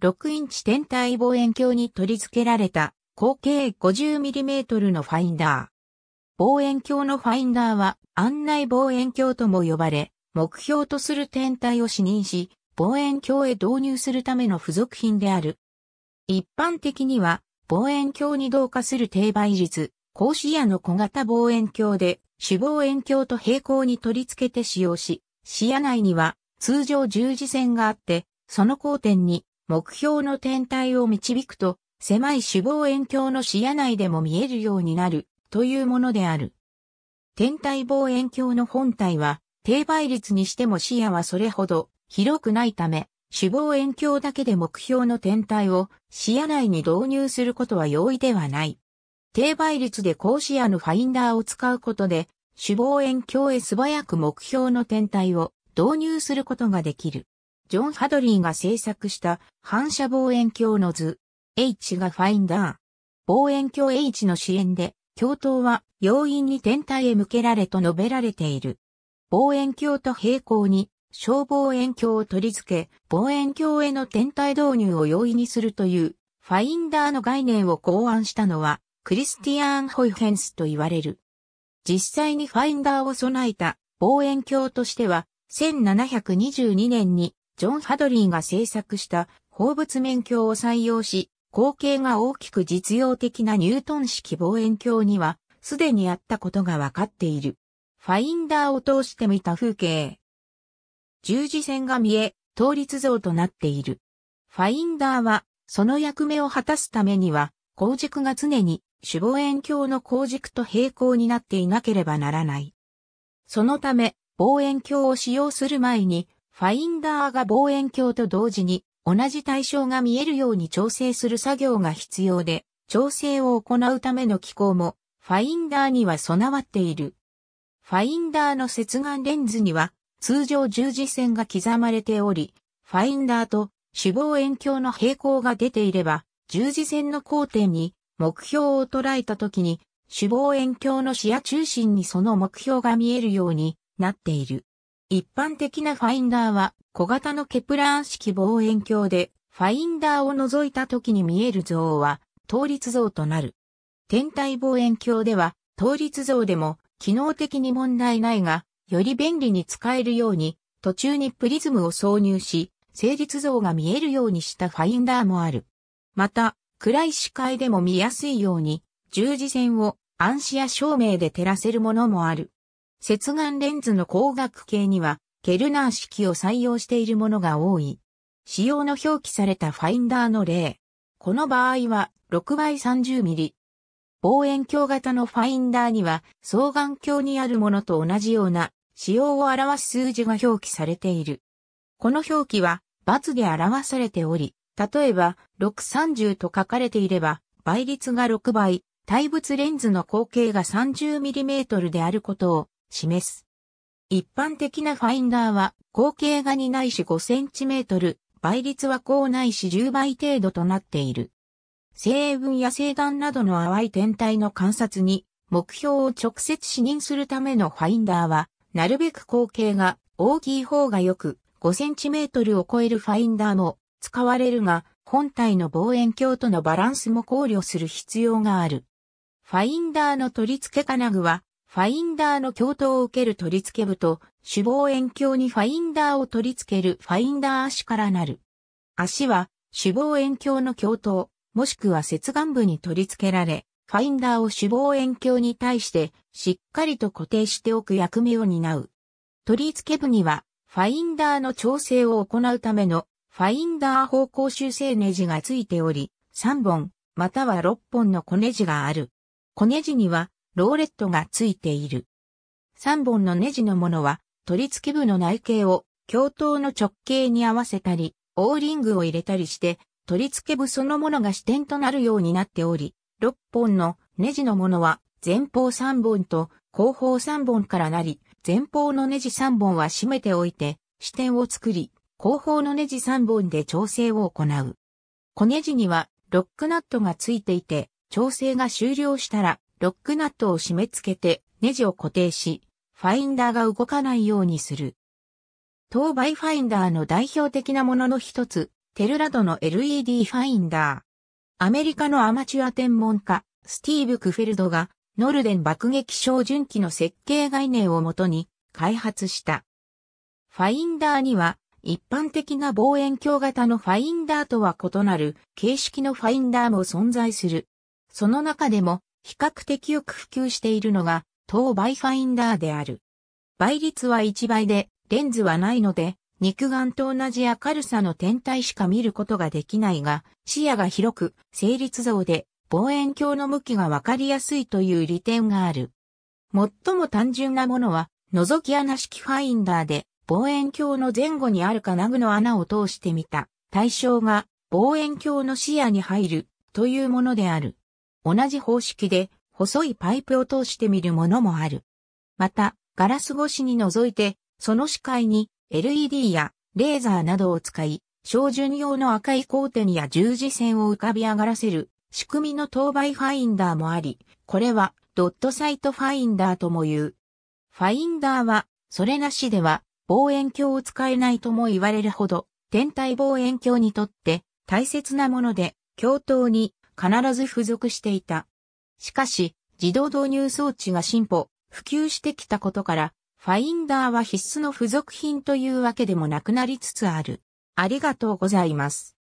6インチ天体望遠鏡に取り付けられた口径 50mm のファインダー。望遠鏡のファインダーは案内望遠鏡とも呼ばれ、目標とする天体を視認し、望遠鏡へ導入するための付属品である。一般的には、望遠鏡に同化する低倍率、格子屋の小型望遠鏡で、主望遠鏡と平行に取り付けて使用し、視野内には通常十字線があって、その交点に目標の天体を導くと、狭い主望遠鏡の視野内でも見えるようになる、というものである。天体望遠鏡の本体は、低倍率にしても視野はそれほど広くないため、主望遠鏡だけで目標の天体を視野内に導入することは容易ではない。低倍率で高視野のファインダーを使うことで、主望遠鏡へ素早く目標の天体を導入することができる。ジョン・ハドリーが制作した反射望遠鏡の図 H がファインダー。望遠鏡 H の支援で、鏡頭は容易に天体へ向けられと述べられている。望遠鏡と平行に、小望遠鏡を取り付け、望遠鏡への天体導入を容易にするという、ファインダーの概念を考案したのは、クリスティアン・ホイフェンスと言われる。実際にファインダーを備えた望遠鏡としては、1722年にジョン・ハドリーが制作した放物面鏡を採用し、光景が大きく実用的なニュートン式望遠鏡には、すでにあったことがわかっている。ファインダーを通して見た風景。十字線が見え、倒立像となっている。ファインダーは、その役目を果たすためには、光軸が常に、主望遠鏡の光軸と平行になっていなければならない。そのため、望遠鏡を使用する前に、ファインダーが望遠鏡と同時に同じ対象が見えるように調整する作業が必要で、調整を行うための機構もファインダーには備わっている。ファインダーの接眼レンズには通常十字線が刻まれており、ファインダーと主望遠鏡の平行が出ていれば、十字線の交点に目標を捉えた時に、主望遠鏡の視野中心にその目標が見えるようになっている。一般的なファインダーは小型のケプラー式望遠鏡でファインダーを除いた時に見える像は倒立像となる。天体望遠鏡では倒立像でも機能的に問題ないが、より便利に使えるように途中にプリズムを挿入し、成立像が見えるようにしたファインダーもある。また、暗い視界でも見やすいように、十字線を暗視や照明で照らせるものもある。接眼レンズの光学系には、ケルナー式を採用しているものが多い。使用の表記されたファインダーの例。この場合は、6倍3 0ミリ。望遠鏡型のファインダーには、双眼鏡にあるものと同じような、使用を表す数字が表記されている。この表記は、×で表されており、例えば、630と書かれていれば、倍率が6倍、対物レンズの口径が 30mm であることを示す。一般的なファインダーは、光景が2ないし5センチメートル、倍率は高ないし10倍程度となっている。星雲や星団などの淡い天体の観察に、目標を直接視認するためのファインダーは、なるべく口径が大きい方がよく、5センチメートルを超えるファインダーも使われるが、本体の望遠鏡とのバランスも考慮する必要がある。ファインダーの取り付け金具はファインダーの共闘を受ける取り付け部と、主望遠鏡にファインダーを取り付けるファインダー足からなる。足は、主望遠鏡の共闘、もしくは接眼部に取り付けられ、ファインダーを主望遠鏡に対してしっかりと固定しておく役目を担う。取り付け部には、ファインダーの調整を行うためのファインダー方向修正ネジがついており、3本、または6本の小ネジがある。小ネジには、ローレットがついている。3本のネジのものは、取り付け部の内径を教頭の直径に合わせたり、オーリングを入れたりして、取り付け部そのものが支点となるようになっており、6本のネジのものは前方3本と後方3本からなり、前方のネジ3本は締めておいて、支点を作り、後方のネジ3本で調整を行う。小ネジにはロックナットがついていて、調整が終了したらロックナットを締め付けてネジを固定し、ファインダーが動かないようにする。当倍ファインダーの代表的なものの一つ、テルラドの LED ファインダー。アメリカのアマチュア天文家、スティーブ・クフェルドが、ノルデン爆撃照準器の設計概念をもとに開発した。ファインダーには、一般的な望遠鏡型のファインダーとは異なる形式のファインダーも存在する。その中でも比較的よく普及しているのが、当倍ファインダーである。倍率は1倍で、レンズはないので、肉眼と同じ明るさの天体しか見ることができないが、視野が広く、成立像で、望遠鏡の向きがわかりやすいという利点がある。最も単純なものは、覗き穴式ファインダーで、望遠鏡の前後にある金具の穴を通してみた、対象が望遠鏡の視野に入るというものである。同じ方式で細いパイプを通して見るものもある。また、ガラス越しに覗いて、その視界に LED やレーザーなどを使い、照準用の赤い光点や十字線を浮かび上がらせる仕組みの等倍ファインダーもあり、これはドットサイトファインダーとも言う。ファインダーは、それなしでは望遠鏡を使えないとも言われるほど、天体望遠鏡にとって大切なもので、鏡頭に必ず付属していた。しかし、自動導入装置が進歩、普及してきたことから、ファインダーは必須の付属品というわけでもなくなりつつある。ありがとうございます。